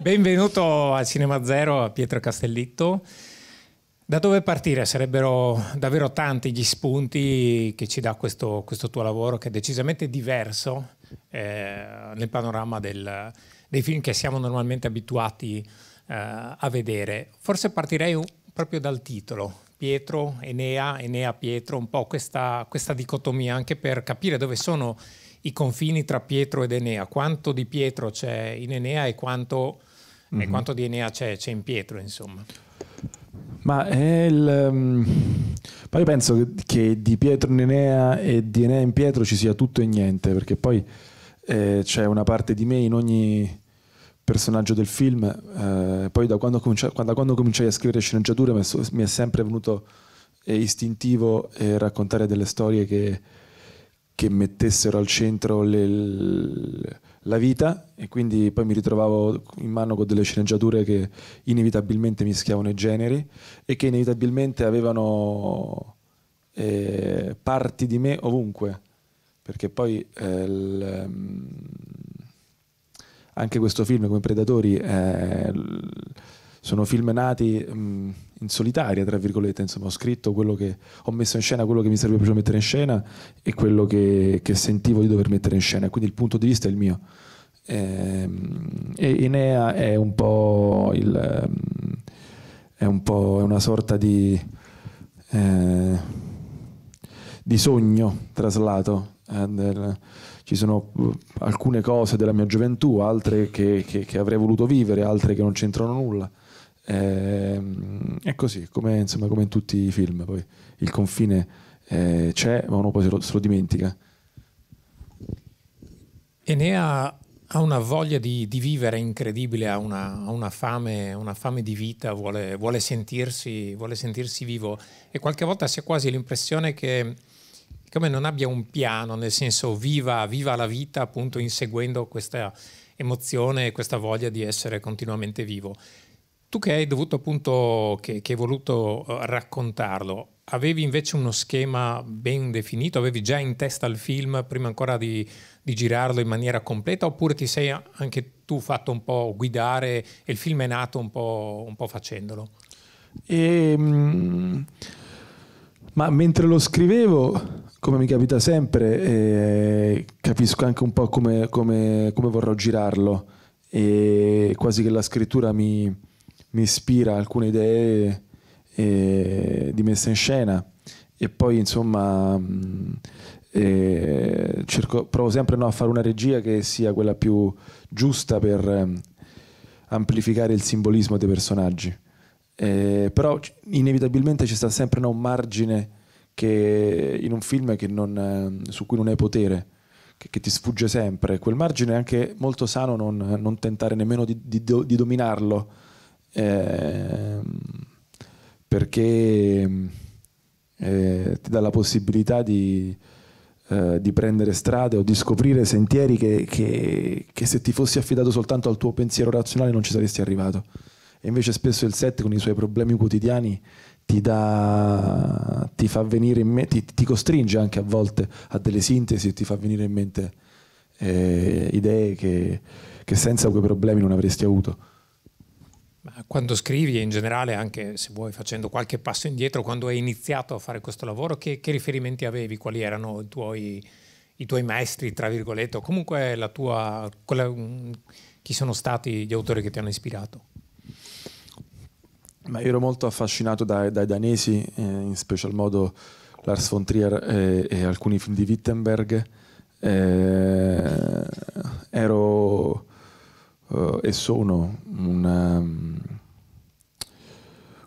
Benvenuto al Cinema Zero, a Pietro Castellitto. Da dove partire? Sarebbero davvero tanti gli spunti che ci dà questo, questo tuo lavoro, che è decisamente diverso eh, nel panorama del, dei film che siamo normalmente abituati eh, a vedere. Forse partirei un, proprio dal titolo, Pietro, Enea, Enea, Pietro, un po' questa, questa dicotomia anche per capire dove sono i confini tra Pietro ed Enea, quanto di Pietro c'è in Enea e quanto mm-hmm. e mhm. quanto DNA c'è, c'è in Pietro, insomma. Ma è il. Um, ma penso che, di Pietro in Enea e di Enea in Pietro ci sia tutto e niente, perché poi eh, c'è una parte di me in ogni personaggio del film. Eh, poi da quando, comincia, da quando, cominciai a scrivere sceneggiature mi è sempre venuto eh, istintivo eh, raccontare delle storie che, che mettessero al centro le, le la vita e quindi poi mi ritrovavo in mano con delle sceneggiature che inevitabilmente mischiavano i generi e che inevitabilmente avevano eh, parti di me ovunque, perché poi eh, l, ehm, anche questo film come Predatori eh, sono film nati... Mh, mm, in solitaria, tra virgolette, insomma, ho scritto quello che ho messo in scena, quello che mi sarebbe piaciuto mettere in scena e quello che, che, sentivo di dover mettere in scena, quindi il punto di vista è il mio. Ehm, e, Enea è un po' il ehm, è un po' è una sorta di, eh, di sogno traslato. Eh, ci sono eh, alcune cose della mia gioventù, altre che, che, che avrei voluto vivere, altre che non c'entrano nulla. Eh, è così, come, insomma, come, in tutti i film, poi il confine eh, c'è, ma uno poi se lo, se lo dimentica. Enea ha una voglia di, di vivere incredibile, ha una, una, fame, una fame, di vita, vuole, vuole, sentirsi, vuole, sentirsi, vivo e qualche volta si ha quasi l'impressione che come non abbia un piano, nel senso viva, viva la vita appunto inseguendo questa emozione, e questa voglia di essere continuamente vivo. Tu che hai dovuto appunto, che, che hai voluto eh, raccontarlo, avevi invece uno schema ben definito? Avevi già in testa il film prima ancora di, di, girarlo in maniera completa? Oppure ti sei anche tu fatto un po' guidare e il film è nato un po', un po facendolo? E, ehm, ma mentre lo scrivevo, come mi capita sempre, eh, capisco anche un po' come, come, come vorrò girarlo e quasi che la scrittura mi mi ispira alcune idee eh, di messa in scena e poi insomma mm, eh, cerco, provo sempre no, a fare una regia che sia quella più giusta per ehm, amplificare il simbolismo dei personaggi. Eh, però inevitabilmente ci sta sempre no, un margine che, in un film non, ehm, su cui non hai potere, che, che, ti sfugge sempre. Quel margine è anche molto sano non, non tentare nemmeno di, di, di dominarlo eh, perché eh, ti dà la possibilità di, eh, di, prendere strade o di scoprire sentieri che, che, che se ti fossi affidato soltanto al tuo pensiero razionale non ci saresti arrivato. E invece spesso il set con i suoi problemi quotidiani ti, dà, ti fa venire in mente, ti, ti, costringe anche a volte a delle sintesi, e ti fa venire in mente eh, idee che, che senza quei problemi non avresti avuto quando scrivi e in generale anche se vuoi facendo qualche passo indietro, quando hai iniziato a fare questo lavoro, che, che riferimenti avevi? Quali erano i tuoi, i tuoi, maestri, tra virgolette, o comunque la tua, quella, mm, chi sono stati gli autori che ti hanno ispirato? Ma io ero molto affascinato dai, dai danesi, eh, in special modo Lars von Trier e, e alcuni film di Wittenberg. Eh, ero eh, e sono un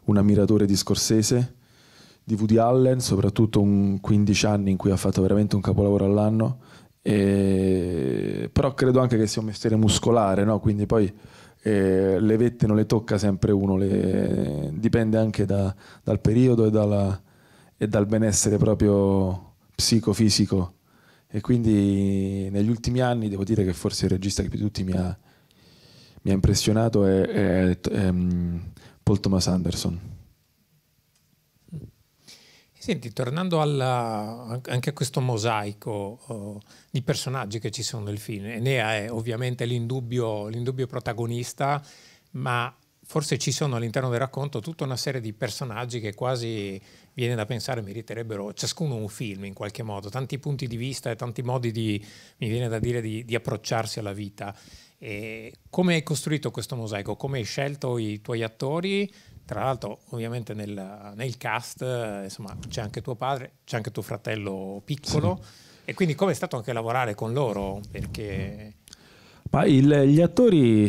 un ammiratore di Scorsese, di Woody Allen, soprattutto un 15 anni in cui ha fatto veramente un capolavoro all'anno, e... però credo anche che sia un mestiere muscolare, no? quindi poi eh, le vette non le tocca sempre uno, le... dipende anche da, dal periodo e, dalla... e dal benessere proprio psicofisico. E quindi negli ultimi anni devo dire che forse il regista che più di tutti mi ha, mi ha impressionato è, è, è, ehm, Paul Thomas Anderson. Senti, tornando alla, anche a questo mosaico oh, di personaggi che ci sono nel film, Enea è ovviamente l'indubbio, protagonista, ma forse ci sono all'interno del racconto tutta una serie di personaggi che quasi viene da pensare meriterebbero ciascuno un film in qualche modo, tanti punti di vista e tanti modi di, mi viene da dire, di, di approcciarsi alla vita. E come hai costruito questo mosaico? Come hai scelto i tuoi attori? Tra l'altro, ovviamente nel, nel cast, eh, insomma, c'è anche tuo padre, c'è anche tuo fratello piccolo. Sì. E quindi come è stato anche lavorare con loro? Perché... Ma il, gli attori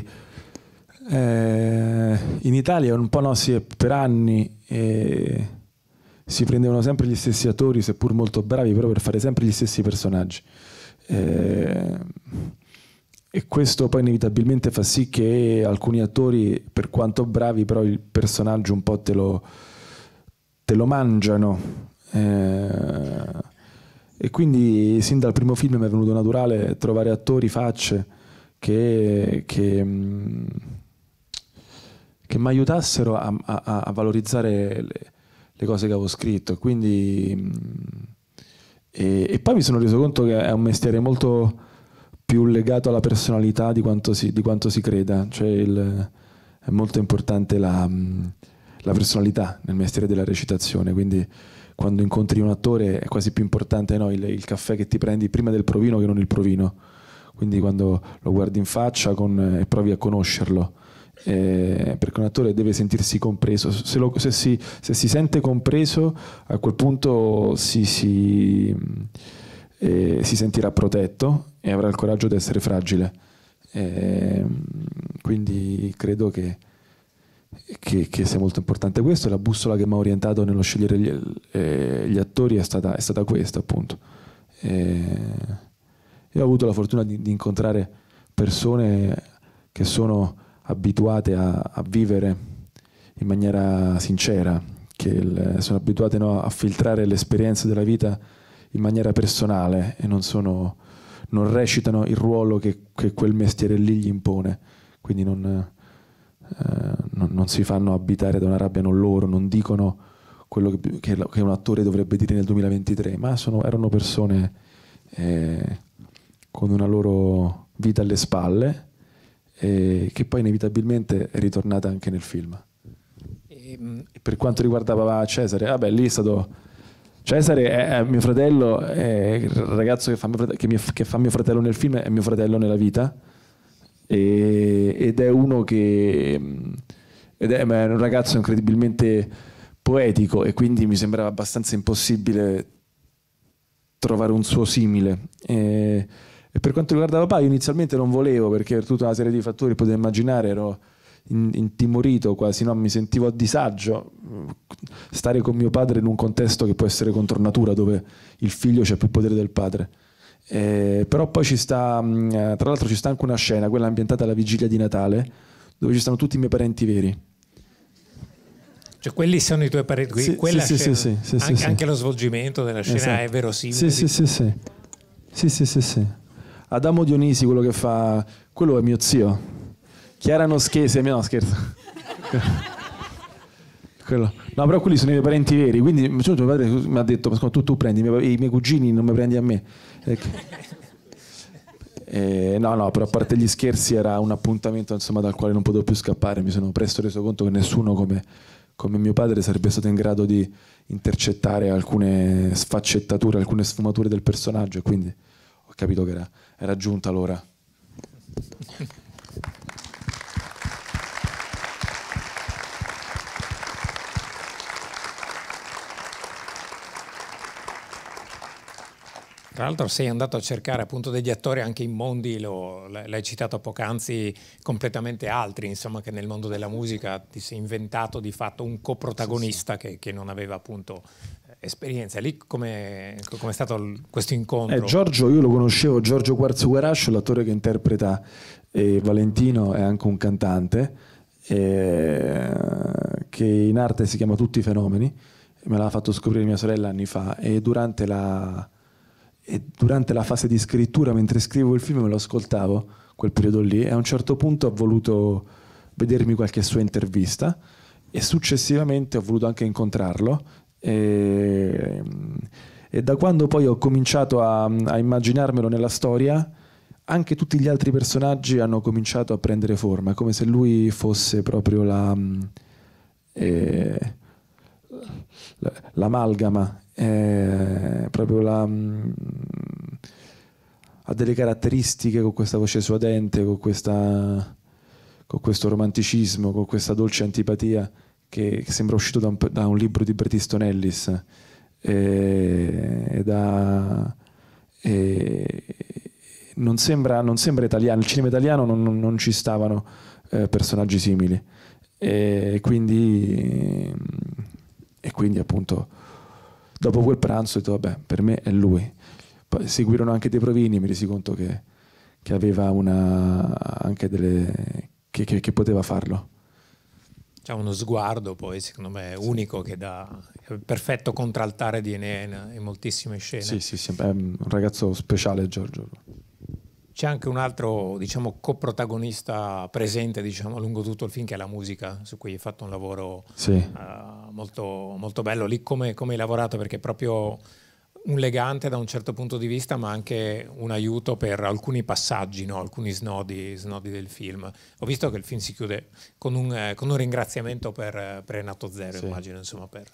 eh, in Italia un po' no, si è, per anni eh, si prendevano sempre gli stessi attori, seppur molto bravi, però per fare sempre gli stessi personaggi. Eh, e questo poi inevitabilmente fa sì che alcuni attori, per quanto bravi, però il personaggio un po' te lo, te lo mangiano. Eh, e quindi sin dal primo film mi è venuto naturale trovare attori, facce che, che, mm, che mi aiutassero a, a, a valorizzare le, le, cose che avevo scritto. Quindi, mm, e, e, poi mi sono reso conto che è un mestiere molto più legato alla personalità di quanto si, di quanto si creda, cioè il, è molto importante la, mm, la, personalità nel mestiere della recitazione, quindi quando incontri un attore è quasi più importante no, il, il, caffè che ti prendi prima del provino che non il provino, quindi quando lo guardi in faccia con, e provi a conoscerlo. Eh, perché un attore deve sentirsi compreso. Se, lo, se, si, se si, sente compreso, a quel punto si, si, eh, si sentirà protetto e avrà il coraggio di essere fragile. Eh, quindi credo che, che, che, sia molto importante questo. La bussola che mi ha orientato nello scegliere gli, eh, gli attori è stata, è stata, questa, appunto. Eh, io ho avuto la fortuna di, di incontrare persone che sono abituate a, a, vivere in maniera sincera, che il, sono abituate no, a filtrare l'esperienza della vita in maniera personale e non, sono, non recitano il ruolo che, che, quel mestiere lì gli impone. Quindi non, eh, non, non, si fanno abitare da una rabbia non loro, non dicono quello che, che, che un attore dovrebbe dire nel 2023, ma sono, erano persone eh, con una loro vita alle spalle eh, che poi inevitabilmente è ritornata anche nel film. Ehm, e, per quanto riguardava Cesare, vabbè, lì è stato Cesare è, è mio fratello, è il ragazzo che fa mio, fratello, che mio, che fa mio fratello nel film, è mio fratello nella vita e, ed è uno che ed è, è un ragazzo incredibilmente poetico e quindi mi sembrava abbastanza impossibile trovare un suo simile. E, e per quanto riguarda papà, io inizialmente non volevo perché per tutta una serie di fattori potete immaginare ero intimorito quasi, no? mi sentivo a disagio stare con mio padre in un contesto che può essere contro natura, dove il figlio c'è più potere del padre. Eh, però poi ci sta, mm, eh, tra l'altro ci sta anche una scena, quella ambientata alla vigilia di Natale, dove ci stanno tutti i miei parenti veri. Cioè, quelli sono i tuoi parenti, sì, quella sì, scena, sì, sì, anche, anche lo svolgimento della scena esatto. è verosimile. Sì, sì, sì, sì, sì, sì, sì. Adamo Dionisi, quello che fa, quello è mio zio, Chiara Noschese, no scherzo. Quello. No, però quelli sono i miei parenti veri, quindi cioè, mio padre mi ha detto, tu, tu prendi, i miei, i miei cugini non mi prendi a me. Eh, no, no, però a parte gli scherzi era un appuntamento insomma, dal quale non potevo più scappare, mi sono presto reso conto che nessuno come, come mio padre sarebbe stato in grado di intercettare alcune sfaccettature, alcune sfumature del personaggio, quindi ho capito che era, era giunta l'ora. Tra l'altro sei andato a cercare appunto degli attori anche in mondi, l'hai citato poc'anzi, completamente altri, insomma che nel mondo della musica ti sei inventato di fatto un coprotagonista sì, sì. Che, che, non aveva appunto esperienza. Lì come com è stato questo incontro? Eh, Giorgio, io lo conoscevo, Giorgio Quarzo Guerascio, l'attore che interpreta eh, Valentino, è anche un cantante eh, che in arte si chiama Tutti i fenomeni, me l'ha fatto scoprire mia sorella anni fa e durante la e durante la fase di scrittura, mentre scrivo il film, me lo ascoltavo, quel periodo lì, e a un certo punto ha voluto vedermi qualche sua intervista e successivamente ho voluto anche incontrarlo. E, e da quando poi ho cominciato a, a immaginarmelo nella storia, anche tutti gli altri personaggi hanno cominciato a prendere forma, come se lui fosse proprio la... Mm, eh, l'amalgama eh, proprio la, mh, mm, ha delle caratteristiche con questa voce suadente, con, questa, con questo romanticismo, con questa dolce antipatia che, che sembra uscito da un, da un, libro di Bertiston Ellis eh, e da, eh, non, sembra, non, sembra, italiano, il cinema italiano non, non, non ci stavano eh, personaggi simili e quindi, mm, e quindi appunto dopo quel pranzo ho detto, vabbè, per me è lui. Poi seguirono anche dei provini, mi resi conto che, che aveva una, anche delle... che, che, che poteva farlo. C'è uno sguardo poi, secondo me, unico che dà il perfetto contraltare di Enea in, in moltissime scene. Sì, sì, sì, è un ragazzo speciale Giorgio. C'è anche un altro, diciamo, coprotagonista presente, diciamo, lungo tutto il film, che è la musica, su cui hai fatto un lavoro sì. uh, molto, molto, bello. Lì come, come hai lavorato? Perché è proprio un legante da un certo punto di vista, ma anche un aiuto per alcuni passaggi, no? alcuni snodi, snodi, del film. Ho visto che il film si chiude con un, eh, con un ringraziamento per, per, Renato Zero, sì. immagino, insomma, per...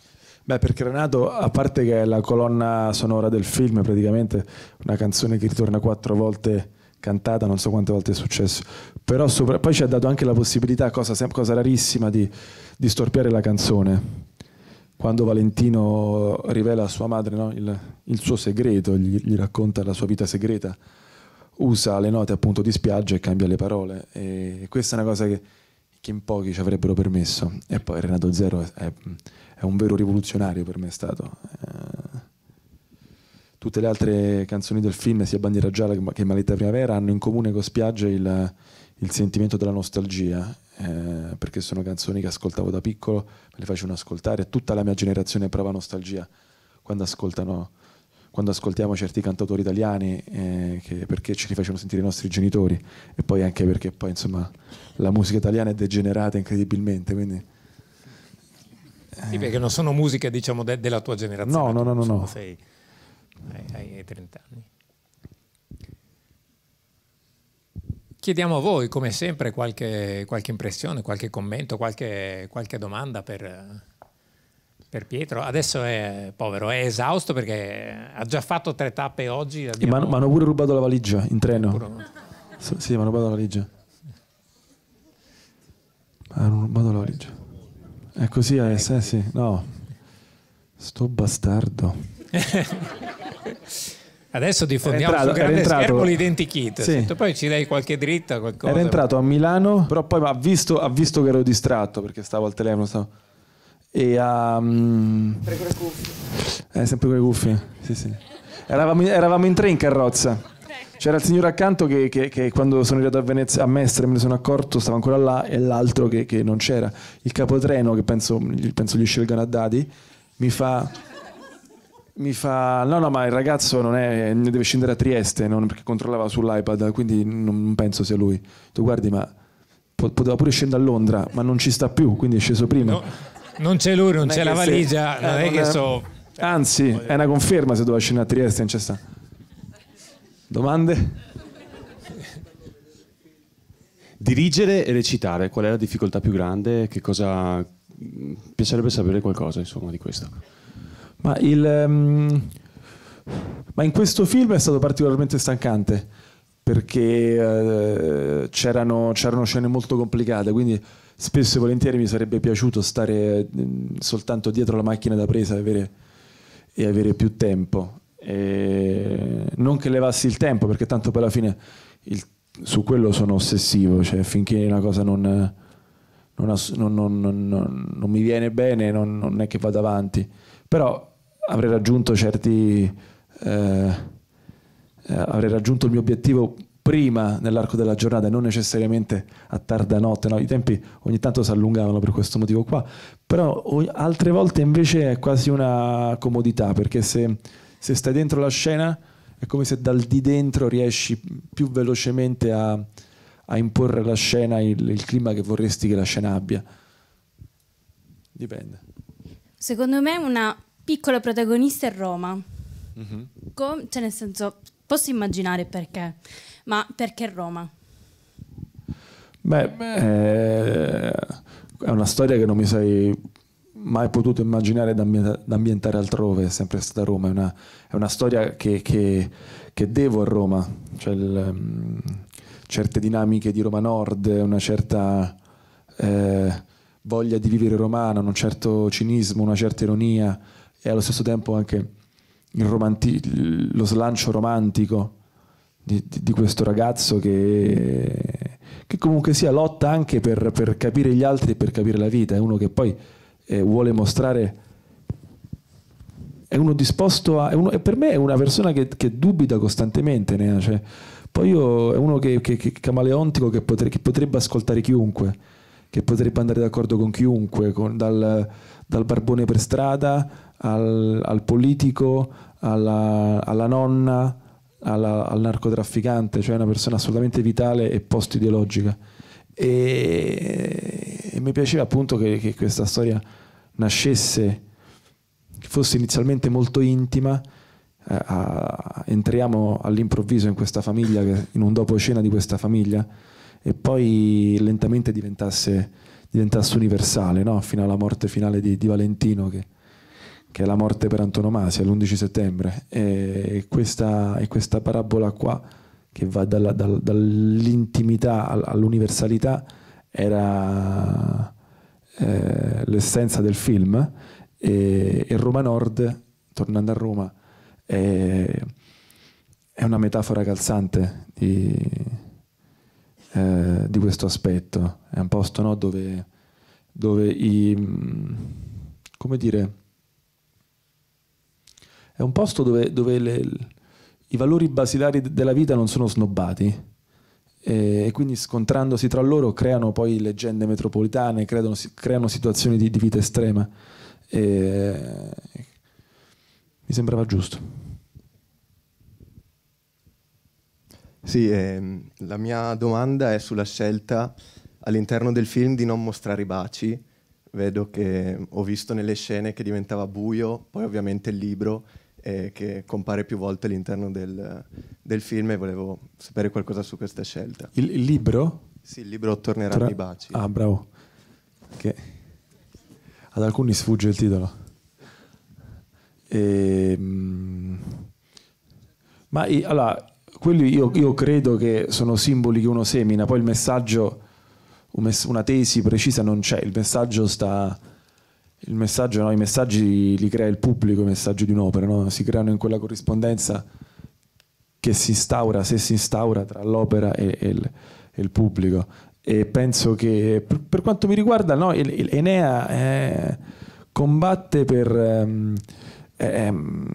Beh, perché Renato, a parte che è la colonna sonora del film, praticamente una canzone che ritorna quattro volte cantata, non so quante volte è successo, però sopra, poi ci ha dato anche la possibilità, cosa, cosa rarissima, di, di, storpiare la canzone. Quando Valentino rivela a sua madre no, il, il, suo segreto, gli, gli, racconta la sua vita segreta, usa le note appunto di spiaggia e cambia le parole. E questa è una cosa che, che in pochi ci avrebbero permesso. E poi Renato Zero è, è, un vero rivoluzionario per me è stato. Eh, tutte le altre canzoni del film, sia Bandiera Gialla che Maletta Primavera, hanno in comune con Spiagge il, il sentimento della nostalgia, eh, perché sono canzoni che ascoltavo da piccolo, me le facevano ascoltare, tutta la mia generazione prova nostalgia quando, quando ascoltiamo certi cantautori italiani, eh, che, perché ce li facciano sentire i nostri genitori e poi anche perché poi insomma la musica italiana è degenerata incredibilmente, quindi... Sì, perché non sono musiche diciamo, de della tua generazione. No, no, no, no. no. Sei ai, ai 30 anni. Chiediamo a voi, come sempre, qualche, qualche impressione, qualche commento, qualche, qualche domanda per, per Pietro. Adesso è povero, è esausto perché ha già fatto tre tappe oggi. Eh, abbiamo... Ma, ma, hanno pure rubato la valigia in treno. Pure... Sì, mi hanno rubato la valigia. Ah, hanno rubato la valigia. È così, eh, è, eh, sì, no. Sto bastardo. Adesso diffondiamo era entrato, grande schermo l'identikit, sì. poi ci dai qualche dritta, qualcosa. Era entrato a Milano, però poi ha visto, ha visto che ero distratto perché stavo al telefono. Stavo... E ha... Um... Mm, sempre con le cuffie. Eh, sempre con cuffie, sì, sì. Eravamo, eravamo in tre in carrozza. C'era il signore accanto che, che, che quando sono arrivato a, Venezia, a Mestre me ne sono accorto, stava ancora là, e l'altro che, che non c'era. Il capotreno, che penso, penso gli scelgano a dadi, mi fa mi fa no no ma il ragazzo non è deve scendere a Trieste non, perché controllava sull'iPad quindi non penso sia lui tu guardi ma poteva pure scendere a Londra ma non ci sta più quindi è sceso prima no, non c'è lui non, non c'è la valigia se, eh, non, non è che so anzi è una conferma se doveva scendere a Trieste non c'è sta domande? dirigere e recitare qual è la difficoltà più grande che cosa mm, piacerebbe sapere qualcosa insomma di questo ma, il, um, ma in questo film è stato particolarmente stancante perché uh, c'erano, c'erano scene molto complicate, quindi spesso e volentieri mi sarebbe piaciuto stare mm, soltanto dietro la macchina da presa e avere, e avere più tempo. E non che levassi il tempo, perché tanto poi alla fine il, su quello sono ossessivo, cioè finché una cosa non, non, non, non mi viene bene non, è che vada avanti. Però avrei raggiunto certi... Eh, eh, avrei raggiunto il mio obiettivo prima nell'arco della giornata e non necessariamente a tarda notte. No? I tempi ogni tanto si allungavano per questo motivo qua, però altre volte invece è quasi una comodità, perché se, se stai dentro la scena è come se dal di dentro riesci più velocemente a, a imporre alla scena il, il clima che vorresti che la scena abbia. Dipende. Secondo me una piccolo protagonista è Roma. Mm -hmm. cioè, nel senso, posso immaginare perché, ma perché Roma? Beh, eh, è una storia che non mi sei mai potuto immaginare da ambientare altrove, è sempre stata Roma, è una, è una storia che, che, che, devo a Roma, cioè il, um, certe dinamiche di Roma Nord, una certa eh, voglia di vivere romano, un certo cinismo, una certa ironia, e allo stesso tempo anche lo slancio romantico di, di, di questo ragazzo che, che, comunque sia lotta anche per, per, capire gli altri e per capire la vita, è uno che poi eh, vuole mostrare è uno disposto a. Uno, per me è una persona che, che dubita costantemente. Nea, cioè, poi io, è uno che, che, che camaleontico che, potre, che, potrebbe ascoltare chiunque, che potrebbe andare d'accordo con chiunque, con, dal, dal barbone per strada al, al politico, alla, alla nonna, alla, al narcotrafficante, cioè una persona assolutamente vitale e post-ideologica. E, e mi piaceva appunto che, che questa storia nascesse, che fosse inizialmente molto intima, a, eh, a, entriamo all'improvviso in questa famiglia, in un dopo cena di questa famiglia, e poi lentamente diventasse, diventasse universale, no? fino alla morte finale di, di Valentino che che è la morte per antonomasia, l'11 settembre. E questa, e questa parabola qua, che va dalla, dal, dall'intimità all'universalità, era eh, l'essenza del film. E, e, Roma Nord, tornando a Roma, è, è una metafora calzante di, eh, di, questo aspetto. È un posto no, dove, dove i... come dire è un posto dove, dove le, i valori basilari della vita non sono snobbati e, e, quindi scontrandosi tra loro creano poi leggende metropolitane, creano, creano situazioni di, di, vita estrema. E, mi sembrava giusto. Sì, ehm, la mia domanda è sulla scelta all'interno del film di non mostrare i baci. Vedo che ho visto nelle scene che diventava buio, poi ovviamente il libro eh, che compare più volte all'interno del, del, film e volevo sapere qualcosa su questa scelta. Il, il libro? Sì, il libro Tornerà Tra... i baci. Ah, bravo. Che ad alcuni sfugge il titolo. E, ehm, mh... ma allora, quelli io, io, credo che sono simboli che uno semina, poi il messaggio, una tesi precisa non c'è, il messaggio sta il messaggio, no? i messaggi li crea il pubblico, i messaggi di un'opera, no? si creano in quella corrispondenza che si instaura, se si instaura tra l'opera e, e, il, e il, pubblico. E penso che per, per quanto mi riguarda, no? il, il Enea eh, combatte per... Ehm, eh, ehm,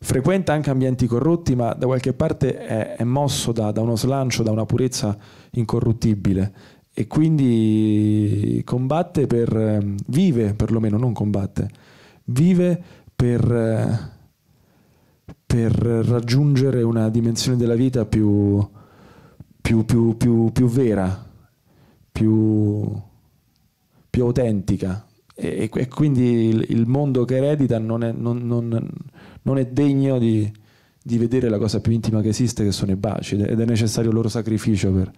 frequenta anche ambienti corrotti, ma da qualche parte è, è mosso da, da, uno slancio, da una purezza incorruttibile e quindi combatte per, ehm, vive perlomeno, non combatte, vive per, eh, per raggiungere una dimensione della vita più, più, più, più, più vera, più, più autentica. E, e quindi il, il, mondo che eredita non è, non, non, non è degno di, di vedere la cosa più intima che esiste, che sono i baci, ed è necessario il loro sacrificio per,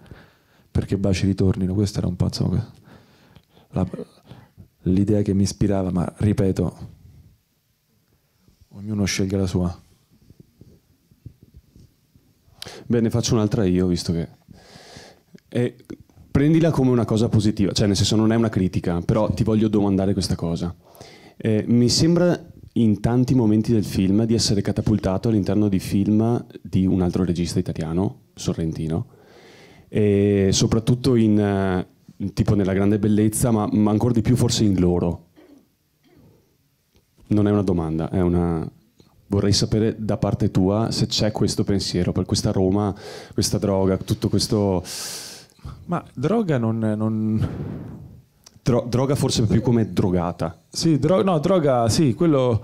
perché baci ritornino, questo era un po' insomma, la, l'idea che mi ispirava, ma ripeto, ognuno sceglie la sua. Bene, faccio un'altra io, visto che... E prendila come una cosa positiva, cioè nel senso non è una critica, però ti voglio domandare questa cosa. Eh, mi sembra in tanti momenti del film di essere catapultato all'interno di film di un altro regista italiano, Sorrentino, e soprattutto in, eh, tipo nella grande bellezza, ma, ma ancora di più forse in loro. Non è una domanda, è una, Vorrei sapere da parte tua se c'è questo pensiero per questa Roma, questa droga, tutto questo... Ma droga non... non... Dro- droga forse più come drogata. Sì, dro- no, droga sì, quello...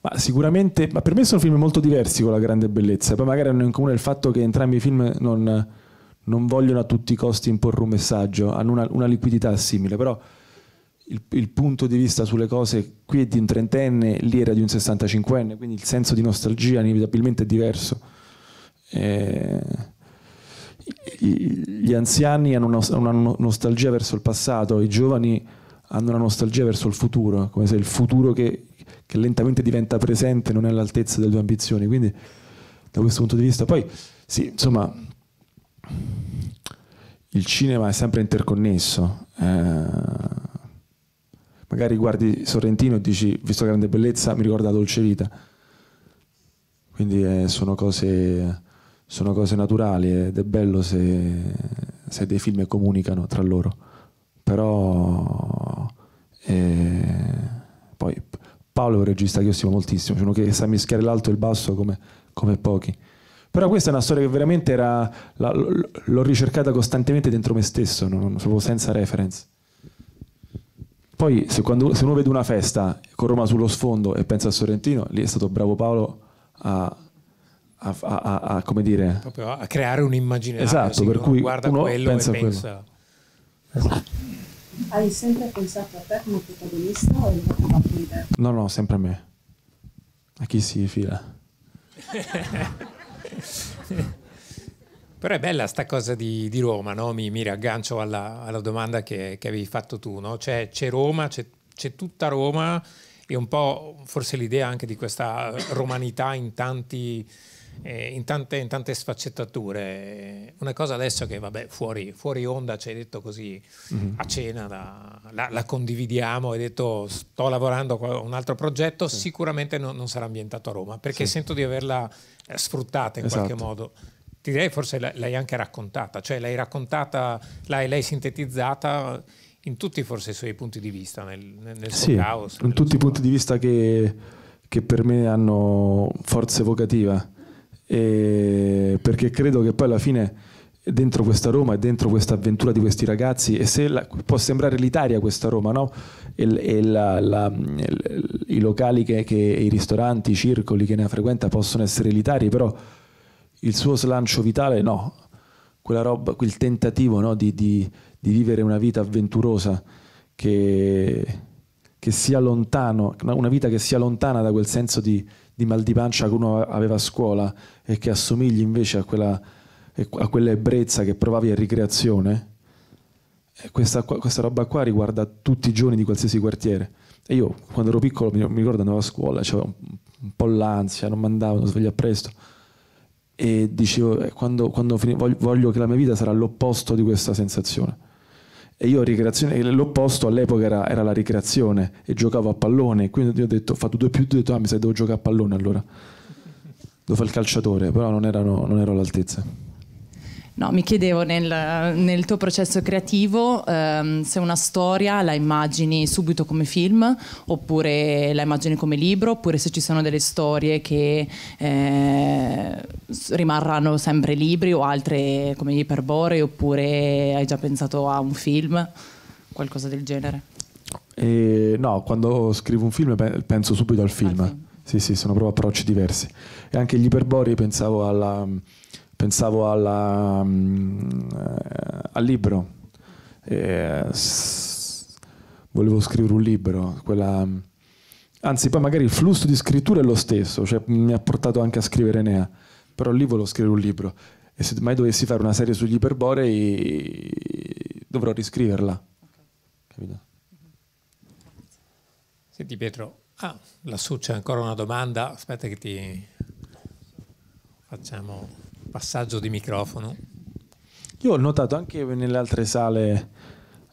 Ma sicuramente... Ma per me sono film molto diversi con la grande bellezza. Poi magari hanno in comune il fatto che entrambi i film non non vogliono a tutti i costi imporre un messaggio, hanno una, una liquidità simile, però il, il, punto di vista sulle cose qui è di un trentenne, lì era di un 65enne, quindi il senso di nostalgia inevitabilmente è diverso. Eh, gli anziani hanno una, una nostalgia verso il passato, i giovani hanno una nostalgia verso il futuro, come se il futuro che, che lentamente diventa presente non è all'altezza delle tue ambizioni. Quindi, da questo punto di vista, poi sì, insomma, il cinema è sempre interconnesso. Eh, magari guardi Sorrentino e dici, visto grande bellezza, mi ricorda Dolce Vita. Quindi eh, sono, cose, sono, cose, naturali ed è bello se, se dei film comunicano tra loro. Però eh, poi Paolo è un regista che io stimo moltissimo, uno che sa mischiare l'alto e il basso come, come pochi. Però questa è una storia che veramente era, la, l'ho ricercata costantemente dentro me stesso, non, proprio senza reference. Poi se, quando, se uno vede una festa con Roma sullo sfondo e pensa a Sorrentino, lì è stato bravo Paolo a a, a, a, come dire Proprio a creare un esatto per cui guarda uno quello pensa e pensa hai sempre pensato a te come protagonista o hai fatto un'idea? no no sempre a me a chi si fila Però è bella sta cosa di, di Roma, no? mi, mi riaggancio alla, alla domanda che, che, avevi fatto tu, no? c'è, Roma, c'è, tutta Roma e un po' forse l'idea anche di questa romanità in tanti eh, in, tante, in, tante, sfaccettature. Eh, una cosa adesso che, vabbè, fuori, fuori onda ci hai detto così mm-hmm. a cena, la, la, la, condividiamo, hai detto sto lavorando a un altro progetto, sì. sicuramente non, non, sarà ambientato a Roma, perché sì. sento di averla eh, sfruttata in esatto. qualche modo ti direi forse l'hai anche raccontata, cioè l'hai raccontata, l'hai, l'hai, sintetizzata in tutti forse i suoi punti di vista, nel, nel sì, caos. In tutti i punti di vista che, che, per me hanno forza evocativa e perché credo che poi alla fine dentro questa Roma e dentro questa avventura di questi ragazzi, e se la, può sembrare l'Italia questa Roma, no? e, e la, la, i locali, che, che, i ristoranti, i circoli che ne frequenta possono essere elitari, però il suo slancio vitale no, quella roba, quel tentativo no? di, di, di, vivere una vita avventurosa che, che, sia lontano, una vita che sia lontana da quel senso di, di mal di pancia che uno aveva a scuola, e che assomigli invece a quella, a quella ebbrezza che provavi a ricreazione, eh, questa, questa, roba qua riguarda tutti i giorni di qualsiasi quartiere. E io quando ero piccolo mi, ricordo andavo a scuola, avevo un, po' l'ansia, non mandavo, non svegliavo presto. E dicevo, eh, quando, quando fin- voglio, voglio, che la mia vita sarà l'opposto di questa sensazione. E io ricreazione, l'opposto all'epoca era, era la ricreazione e giocavo a pallone. Quindi ho detto, fatto due più due, ho detto, ah mi sai, devo giocare a pallone allora dove fa il calciatore, però non, erano, non ero all'altezza. No, mi chiedevo nel, nel tuo processo creativo ehm, se una storia la immagini subito come film oppure la immagini come libro oppure se ci sono delle storie che eh, rimarranno sempre libri o altre come gli iperbore oppure hai già pensato a un film, qualcosa del genere. E, no, quando scrivo un film penso subito al film. Al film. Sì, sì, sono proprio approcci diversi e anche gli iperborei pensavo, alla, pensavo alla, mm, eh, al libro. E, volevo scrivere un libro, quella... Mm, anzi poi magari il flusso di scrittura è lo stesso, cioè, mi ha portato anche a scrivere Enea, però lì volevo scrivere un libro e se mai dovessi fare una serie sugli iperborei dovrò riscriverla. Okay. Senti Pietro, ah, lassù c'è ancora una domanda, aspetta che ti Facciamo passaggio di microfono. Io ho notato anche nelle altre sale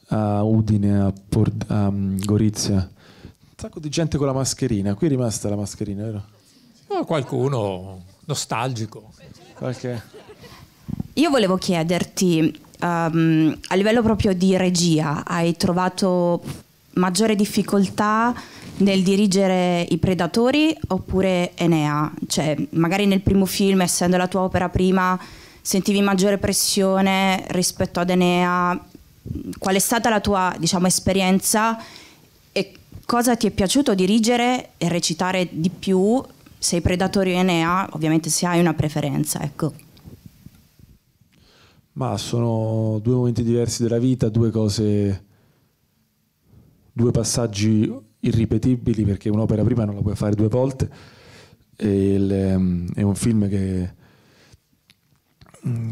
a Udine, a, Port, a mm, Gorizia, un sacco di gente con la mascherina. Qui è rimasta la mascherina, vero? Oh, qualcuno nostalgico. Okay. Io volevo chiederti, um, a livello proprio di regia, hai trovato maggiore difficoltà nel dirigere i predatori oppure Enea? Cioè, magari nel primo film, essendo la tua opera prima, sentivi maggiore pressione rispetto ad Enea? Qual è stata la tua, diciamo, esperienza e cosa ti è piaciuto dirigere e recitare di più se i predatori o Enea, ovviamente se hai una preferenza, ecco. Ma sono due momenti diversi della vita, due cose due passaggi irripetibili perché un'opera prima non la puoi fare due volte. Il, ehm, è un film che,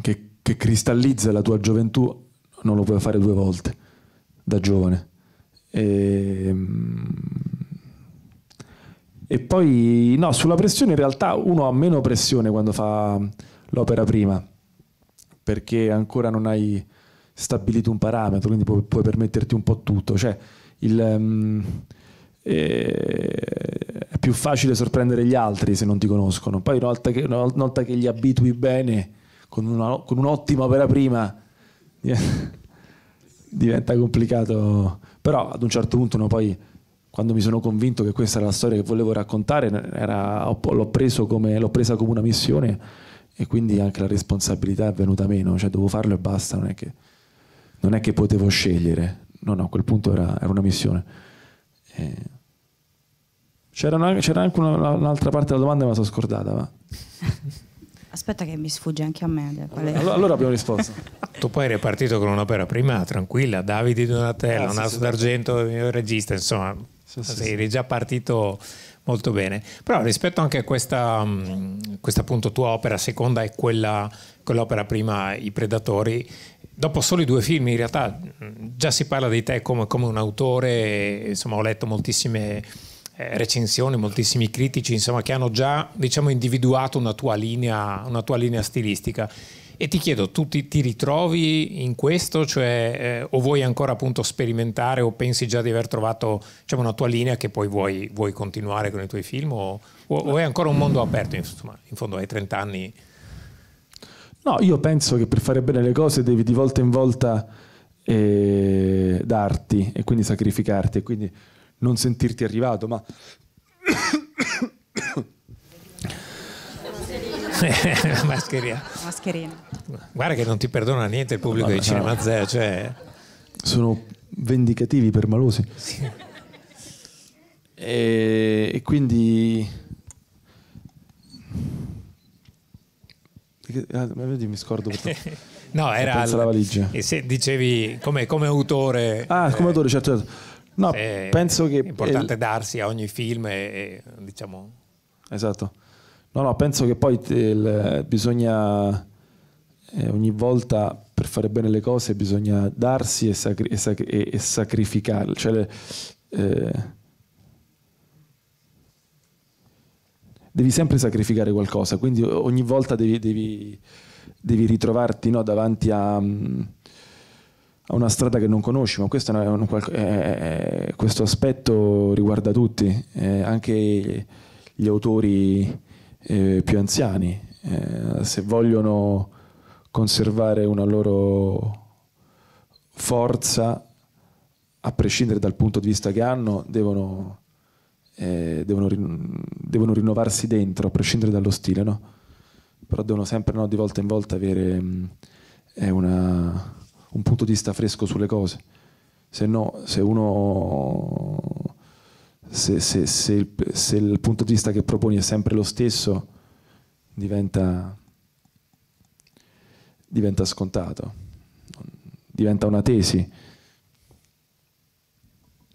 che, che, cristallizza la tua gioventù, non lo puoi fare due volte da giovane. E, ehm, e poi, no, sulla pressione in realtà uno ha meno pressione quando fa l'opera prima, perché ancora non hai stabilito un parametro, quindi puoi, puoi permetterti un po' tutto. Cioè, il, um, eh, è più facile sorprendere gli altri se non ti conoscono. Poi una volta che, una volta che li abitui bene, con, una, con un'ottima opera prima, eh, diventa complicato. Però ad un certo punto uno poi quando mi sono convinto che questa era la storia che volevo raccontare, era, l'ho, come, l'ho, presa come una missione e quindi anche la responsabilità è venuta meno, cioè dovevo farlo e basta, non è che, non è che potevo scegliere. No, no, a quel punto era, era una missione. E... Eh, c'era, una, c'era, anche una, un'altra parte della domanda, ma sono scordata. Va. Aspetta che mi sfugge anche a me. Allora, allora, abbiamo risposto. tu poi eri partito con un'opera prima, tranquilla, Davide Donatello, ah, sì, Naso sì, d'Argento, il mio regista, insomma, sì, sì, eri già partito molto bene. Però rispetto anche a questa, mm, questa appunto tua opera seconda e quella, quell'opera prima, I Predatori, dopo solo i due film in realtà già si parla di te come, come un autore, insomma ho letto moltissime eh, recensioni, moltissimi critici, insomma, che hanno già diciamo, individuato una tua, linea, una tua linea stilistica. E ti chiedo, tu ti, ti ritrovi in questo? Cioè, eh, o vuoi ancora appunto sperimentare o pensi già di aver trovato diciamo, una tua linea che poi vuoi, vuoi continuare con i tuoi film? O, o, o è ancora un mondo aperto? Insomma, in fondo hai 30 anni No, io penso che per fare bene le cose devi di volta in volta eh, darti e quindi sacrificarti e quindi non sentirti arrivato, ma... Mascherina. Mascherina. Guarda che non ti perdona niente il pubblico no, di Cinema no. Zero, cioè... Sono vendicativi, permalosi. Sì. e quindi... Ah, mi scordo. no, era al... la valigia. E se dicevi come, come autore. Ah, eh, come autore, certo. certo. No, è, eh, penso che. È importante darsi a ogni film e, e, diciamo. Esatto. No, no, penso che poi eh, il, bisogna. Eh, ogni volta per fare bene le cose bisogna darsi e, sacri- e, sacri- e sacrificare. Cioè, eh, devi sempre sacrificare qualcosa, quindi ogni volta devi, devi, devi ritrovarti no, davanti a, a, una strada che non conosci, ma questo, è un, è, è, questo aspetto riguarda tutti, eh, anche gli autori eh, più anziani, eh, se vogliono conservare una loro forza, a prescindere dal punto di vista che hanno, devono eh, devono, rin- devono, rinnovarsi dentro, a prescindere dallo stile, no? però devono sempre no, di volta in volta avere mh, mm, una, un punto di vista fresco sulle cose. Se no, se uno... Se, se, se, il, se il punto di vista che proponi è sempre lo stesso, diventa diventa scontato, diventa una tesi.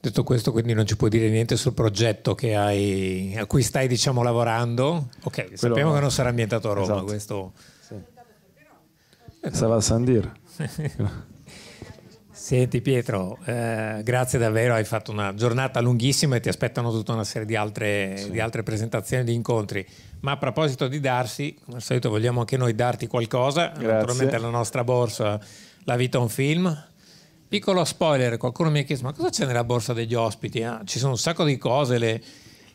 Detto questo, quindi non ci puoi dire niente sul progetto hai, a cui stai diciamo, lavorando. Ok, Quello sappiamo no. che non sarà ambientato a Roma. Esatto. Questo... Sì. Sarà a Sandir. Senti Pietro, eh, grazie davvero, hai fatto una giornata lunghissima e ti aspettano tutta una serie di altre, sì. di altre presentazioni, di incontri. Ma a proposito di darsi, come al solito vogliamo anche noi darti qualcosa, grazie. naturalmente la nostra borsa, la Vita un Film, Piccolo spoiler, qualcuno mi ha chiesto ma cosa c'è nella borsa degli ospiti? Ah, ci sono un sacco di cose, le,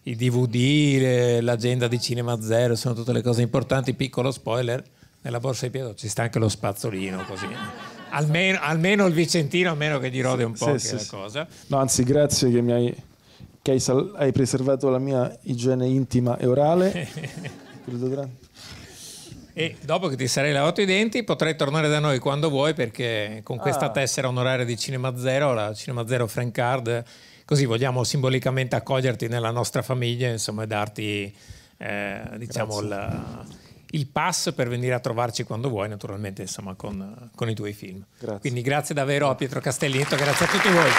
i DVD, le, l'agenda di Cinema Zero, sono tutte le cose importanti. Piccolo spoiler, nella borsa di Pietro ci sta anche lo spazzolino così. Almeno, almeno il Vicentino, a meno che gli rode un po' sì, sì, sì. cosa. No, anzi, grazie che mi hai, che hai, sal- hai preservato la mia igiene intima e orale. E dopo che ti sarei lavato i denti potrai tornare da noi quando vuoi perché con questa ah. tessera onoraria di Cinema Zero, la Cinema Zero Frank Card, così vogliamo simbolicamente accoglierti nella nostra famiglia, insomma, e darti eh, diciamo il, il, pass per venire a trovarci quando vuoi, naturalmente, insomma, con, con i tuoi film. Grazie. Quindi grazie davvero a Pietro Castellinto, grazie a tutti voi.